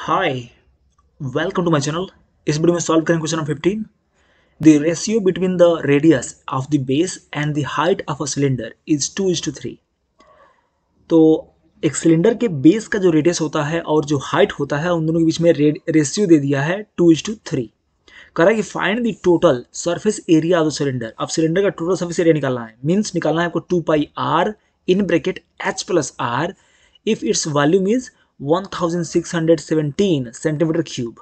hi welcome to my channel इस video में solve करेंगे question number 15 the ratio between the radius of the base and the height of a cylinder is two is two three तो एक cylinder के base का जो radius होता है और जो हाइट होता है उन दोनों के बीच में रेशियो दे दिया है टू इज टू थ्री करा कि find the total surface area of the cylinder अब सिलेंडर का टोटल सर्फेस एरिया निकालना है मीन्स निकालना है आपको two pi r in bracket h plus r if it's volume is 1617 centimetre cube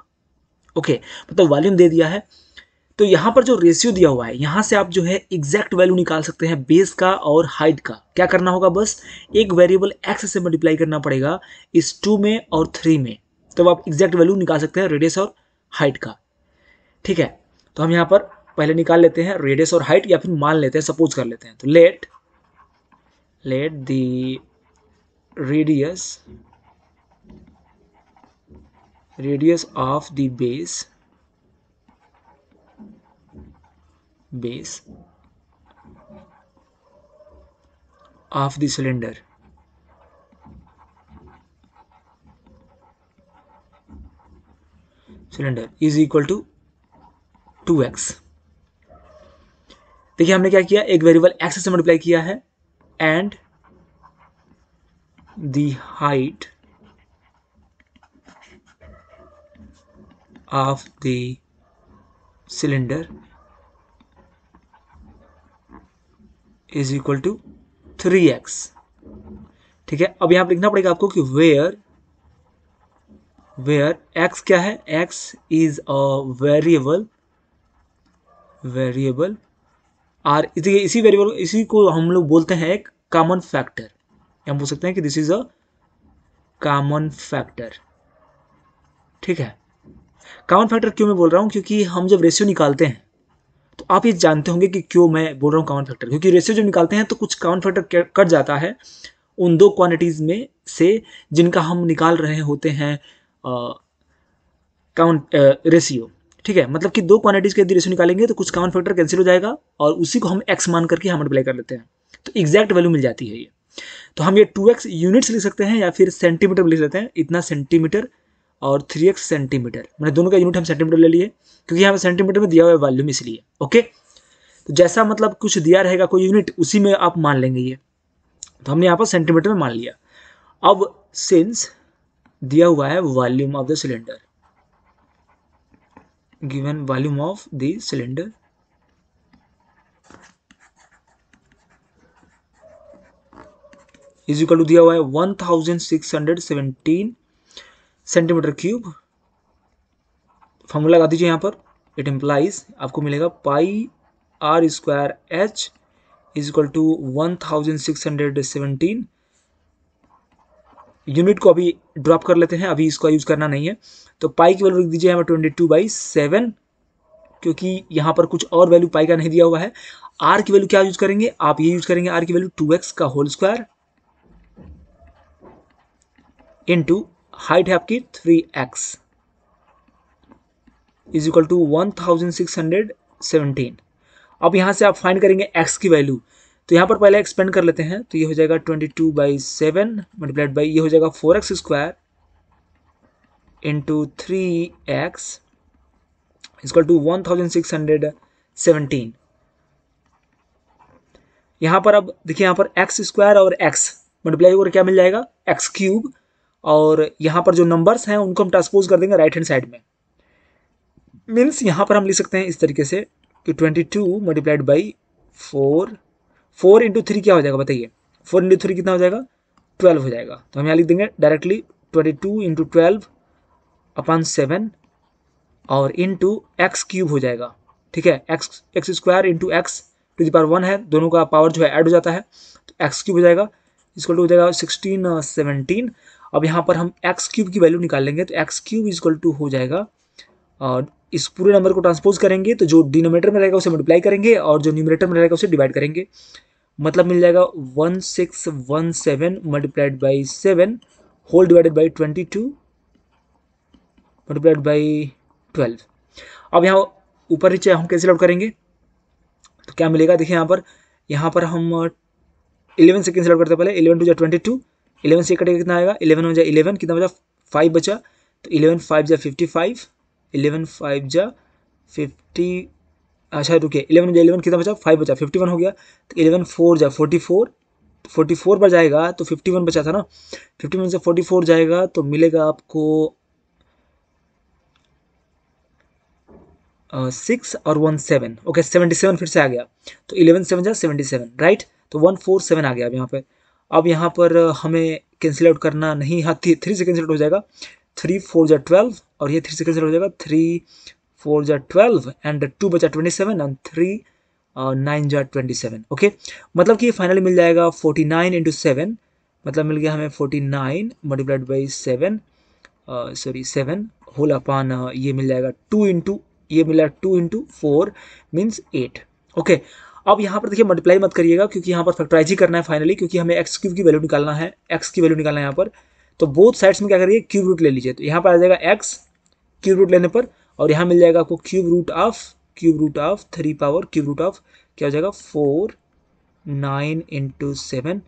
okay मतलब वॉल्यूम दे दिया है तो यहां पर जो रेशियो दिया हुआ है यहां से आप जो है एग्जैक्ट वैल्यू निकाल सकते हैं बेस का और हाइट का क्या करना होगा बस एक वेरिएबल एक्स से मल्टीप्लाई करना पड़ेगा इस टू में और थ्री में तो आप एग्जैक्ट वैल्यू निकाल सकते हैं रेडियस और हाइट का ठीक है तो हम यहां पर पहले निकाल लेते हैं रेडियस और हाइट या फिर मान लेते हैं सपोज कर लेते हैं तो let let the radius radius of the base base of the cylinder cylinder is equal to two x देखिए हमने क्या किया एक वेरिएबल एक्स से मल्टीप्लाई किया है and the height of the cylinder is equal to three x ठीक है अब यहां पर लिखना पड़ेगा आपको कि वेयर वेयर एक्स क्या है x is a variable variable और इसी इसी वेरिएबल इसी को हम लोग बोलते हैं एक कॉमन फैक्टर हम बोल सकते हैं कि this is a common factor ठीक है कॉमन फैक्टर क्यों मैं बोल रहा हूँ क्योंकि हम जब रेशियो निकालते हैं तो आप ये जानते होंगे कि क्यों मैं बोल रहा हूँ कॉमन फैक्टर क्योंकि रेशियो जब निकालते हैं तो कुछ कॉमन फैक्टर कट जाता है उन दो क्वान्टिटीज़ में से जिनका हम निकाल रहे होते हैं कॉमन रेशियो ठीक है मतलब कि दो क्वान्टिटीज़ के यदि रेशियो निकालेंगे तो कुछ कॉमन फैक्टर कैंसिल हो जाएगा और उसी को हम एक्स मान करके हम अप्लाई कर लेते हैं तो एग्जैक्ट वैल्यू मिल जाती है ये तो हम ये टू एक्स यूनिट्स लिख सकते हैं या फिर सेंटीमीटर लिख लेते हैं इतना सेंटीमीटर और थ्री एक्स सेंटीमीटर मैंने दोनों का यूनिट हम सेंटीमीटर ले लिए क्योंकि यहाँ सेंटीमीटर में दिया हुआ है वॉल्यूम इसलिए ओके तो जैसा मतलब कुछ दिया रहेगा कोई यूनिट उसी में आप मान लेंगे ये तो हमने यहाँ पर सेंटीमीटर में मान लिया अब सिंस दिया हुआ है volume of the cylinder given volume of the cylinder is equal to दिया हुआ है one thousand six hundred seventeen centimetre cube formula लगा दीजिए यहाँ पर इट इम्प्लाइज आपको मिलेगा pi r square h is equal to one thousand six hundred seventeen unit को अभी ड्रॉप कर लेते हैं अभी इसका यूज़ करना नहीं है तो पाई की वैल्यू लिख दीजिए हमें ट्वेंटी टू बाई सेवन क्योंकि यहाँ पर कुछ और वैल्यू पाई का नहीं दिया हुआ है आर की वैल्यू क्या यूज करेंगे आप ये यूज करेंगे आर की वैल्यू टू एक्स का होल स्क्वायर इंटू हाइट है आपकी three x is equal to one thousand six hundred seventeen अब यहाँ से आप फाइंड करेंगे एक्स की वैल्यू तो यहाँ पर पहले एक्सपेंड कर लेते हैं तो ये हो जाएगा twenty two by seven multiplied by ये हो जाएगा four x square into three x is equal to one thousand six hundred seventeen यहाँ पर अब देखिए यहाँ पर एक्स स्क्वायर और एक्स मल्टीप्लाई और क्या मिल जाएगा एक्स क्यूब और यहाँ पर जो नंबर्स हैं उनको हम ट्रांसपोज कर देंगे राइट हैंड साइड में मीन्स यहाँ पर हम लिख सकते हैं इस तरीके से कि twenty two multiplied by four four into three क्या हो जाएगा बताइए फोर इंटू थ्री कितना हो जाएगा ट्वेल्व हो जाएगा तो हम यहाँ लिख देंगे directly twenty two into twelve upon seven और इंटू एक्स क्यूब हो जाएगा ठीक है x x square into x to the power one है दोनों का पावर जो है ऐड हो जाता है तो एक्स क्यूब हो जाएगा इसको हो जाएगा सिक्सटीन सेवनटीन uh, अब यहाँ पर हम एक्स क्यूब की वैल्यू निकाल लेंगे तो एक्स क्यूब इजक्वल टू हो जाएगा और इस पूरे नंबर को ट्रांसपोज करेंगे तो जो डिनोमीटर में रहेगा उसे मल्टीप्लाई करेंगे और जो न्यूमिनेटर में रहेगा उसे डिवाइड करेंगे मतलब मिल जाएगा one six one seven multiplied by seven whole divided by twenty two multiplied by twelve अब यहाँ ऊपर नीचे हम कैसे आउट करेंगे तो क्या मिलेगा देखिए यहाँ पर यहाँ पर हम इलेवन से कैंसिल आउट करते पहले इलेवन टू जो ट्वेंटी टू इलेवन से कटेगा कितना आएगा इलेवन हो जाए इलेवन कितना बचा फाइव बचा तो इलेवन फाइव जा फिफ्टी फाइव इलेवन फाइव जा फिफ्टी अच्छा रुके इलेवन हो जाए इलेवन कितना बचा फाइव बचा फिफ्टी वन हो गया तो इलेवन फोर जा फोर्टी फोर फोर्टी फोर पर जाएगा तो फिफ्टी वन बचा था ना फिफ्टी वन से फोर्टी फोर जाएगा तो मिलेगा आपको सिक्स और one seven okay seventy seven फिर से आ गया तो इलेवन सेवन जा सेवेंटी सेवन राइट तो वन फोर सेवन आ गया अब यहाँ पे अब यहाँ पर हमें कैंसिल आउट करना नहीं हाँ थ्री से कैंसिल आउट हो जाएगा थ्री फोर जै ट्वेल्व और ये थ्री से कैंसिल हो जाएगा थ्री फोर जै ट्वेल्व एंड टू बचा twenty seven and three nine जै ट्वेंटी सेवन ओके मतलब कि फाइनली मिल जाएगा फोर्टी नाइन इंटू सेवन मतलब मिल गया हमें forty nine multiplied by seven sorry seven whole upon ये मिल जाएगा टू इंटू ये मिला two into four means eight okay अब यहाँ पर देखिए मल्टीप्लाई मत करिएगा क्योंकि यहाँ पर फैक्टराइज ही करना है फाइनली क्योंकि हमें एक्स क्यूब की वैल्यू निकालना है एक्स की वैल्यू निकालना है यहाँ पर तो बोथ साइड्स में क्या करिए क्यूब रूट ले लीजिए तो यहाँ पर आ जाएगा एक्स क्यूब रूट लेने पर और यहाँ मिल जाएगा आपको cube root of cube root of three power cube root of क्या हो जाएगा four nine into seven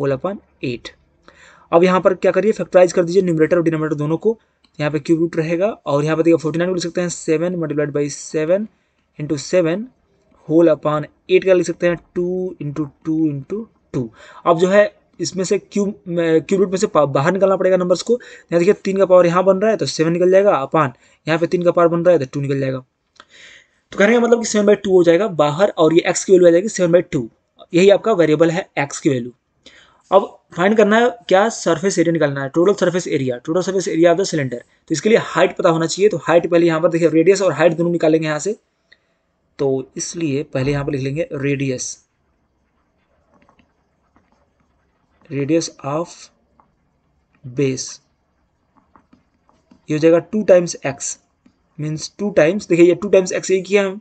whole upon eight अब यहाँ पर क्या करिए फैक्टराइज कर दीजिए न्यूमरेटर और डिनोमेटर दोनों को यहाँ पर क्यूब रूट रहेगा और यहाँ पर देखिए फोर्टी नाइन को लिख सकते हैं seven multiplied by seven into seven whole upon eight क्या लिख सकते हैं two into two into two अब जो है इसमें से क्यूब क्यूब रूट में से बाहर निकालना पड़ेगा नंबर्स को यहाँ देखिए तीन का पावर यहाँ बन रहा है तो सेवन निकल जाएगा अपान यहाँ पे तीन का पावर बन रहा है तो टू निकल जाएगा तो कहने का मतलब कि सेवन बाई टू हो जाएगा बाहर और ये एक्स की वैल्यू आ जाएगी सेवन बाई टू यही आपका वेरिएबल है एक्स की वैल्यू अब फाइंड करना है क्या सरफेस एरिया निकालना है total surface area total surface area of the cylinder तो इसके लिए हाइट पता होना चाहिए तो हाइट पहले यहाँ पर देखिए रेडियस और हाइट दोनों निकालेंगे यहाँ से तो इसलिए पहले यहाँ पर लिख लेंगे रेडियस रेडियस ऑफ बेस ये हो जाएगा two times x means two times देखिए ये टू टाइम्स एक्स ये किया हम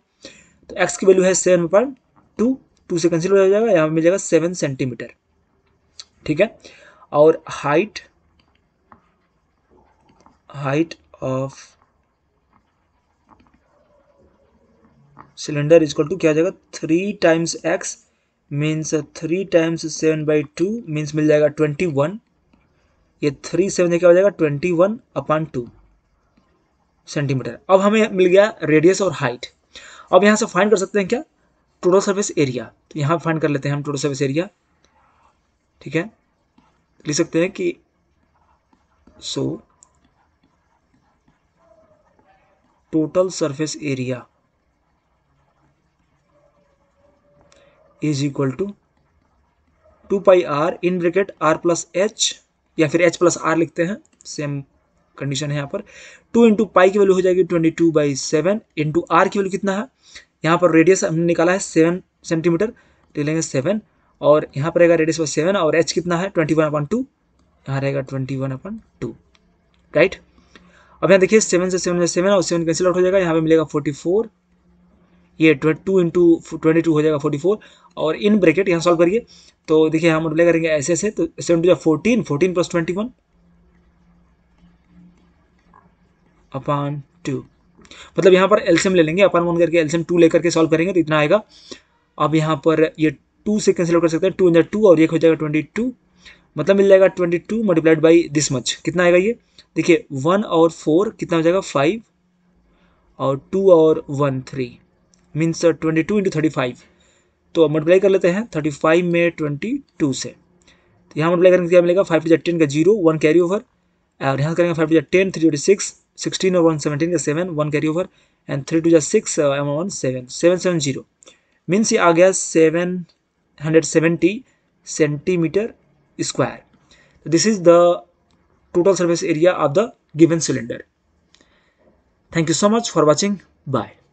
तो एक्स की वैल्यू है सेवन पॉइंट टू टू से कंसिडर हो जाएगा यहाँ मिल जाएगा सेवन सेंटीमीटर ठीक है और height height of cylinder is equal to क्या हो जाएगा three times x means three times seven by two means मिल जाएगा ट्वेंटी वन ये थ्री सेवन क्या हो जाएगा twenty one upon two centimetre अब हमें मिल गया रेडियस और हाइट अब यहाँ से फाइंड कर सकते हैं क्या टोटल सर्विस एरिया तो यहाँ फाइंड कर लेते हैं हम टोटल सर्विस एरिया ठीक है लिख सकते हैं कि so total surface area is equal to two pi r in bracket r plus h या फिर एच प्लस आर लिखते हैं सेम कंडीशन है यहाँ पर टू इंटू पाई की वैल्यू हो जाएगी twenty two by seven into r की वैल्यू कितना है यहाँ पर रेडियस हमने निकाला है सेवन सेंटीमीटर ले लेंगे सेवन और यहाँ पर रहेगा रेडियस सेवन और एच कितना है ट्वेंटी वन अपन टू यहाँ रहेगा twenty one upon two right अब यहाँ देखिए सेवन से सेवन से सेवन और सेवन कैंसिल आउट हो जाएगा यहाँ पर मिलेगा फोर्टी फोर ये टू इंटू ट्वेंटी टू हो जाएगा फोर्टी फोर और इन ब्रैकेट यहाँ सॉल्व करिए तो देखिए हम मल्टीप्लाई करेंगे ऐसे ऐसे तो seven two fourteen fourteen plus twenty one upon two मतलब यहाँ पर एल्सियम ले लेंगे अपान वन करके एल्सियम टू लेकर के सॉल्व करेंगे तो इतना आएगा अब यहाँ पर ये टू से कैंसिल कर सकते हैं टू इंजर टू और एक हो जाएगा ट्वेंटी टू मतलब मिल जाएगा twenty two multiplied by this much कितना आएगा ये देखिए वन और फोर कितना हो जाएगा फाइव और टू और one three means twenty two into thirty five तो अब मल्टीप्लाई कर लेते हैं थर्टी फाइव में ट्वेंटी टू से तो यहाँ मल्टीप्लाई करने तो क्या मिलेगा फाइव टू टेन का जीरो वन कैरी ओवर और यहाँ करेंगे five two ten three twenty six sixteen और वन सेवनटीन का seven one carry over and three two जै सिक्स एम one seven seven seven zero means ये आ गया seven hundred seventy centimetre square तो this is the total service area of the given cylinder thank you so much for watching bye